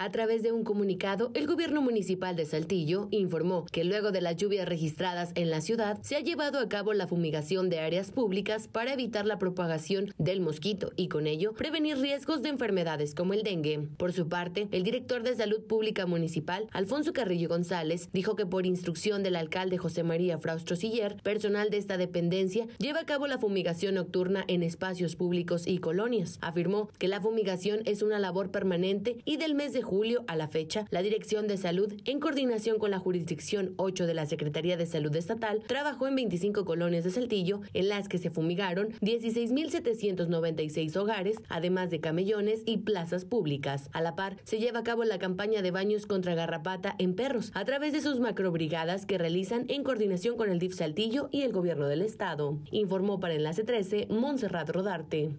A través de un comunicado, el gobierno municipal de Saltillo informó que luego de las lluvias registradas en la ciudad, se ha llevado a cabo la fumigación de áreas públicas para evitar la propagación del mosquito y con ello prevenir riesgos de enfermedades como el dengue. Por su parte, el director de Salud Pública Municipal, Alfonso Carrillo González, dijo que por instrucción del alcalde José María Fraustro Siller, personal de esta dependencia lleva a cabo la fumigación nocturna en espacios públicos y colonias. Afirmó que la fumigación es una labor permanente y del mes de julio a la fecha, la Dirección de Salud, en coordinación con la Jurisdicción 8 de la Secretaría de Salud Estatal, trabajó en 25 colonias de Saltillo, en las que se fumigaron 16.796 hogares, además de camellones y plazas públicas. A la par, se lleva a cabo la campaña de baños contra garrapata en perros, a través de sus macrobrigadas que realizan en coordinación con el DIF Saltillo y el Gobierno del Estado. Informó para Enlace 13, Montserrat Rodarte.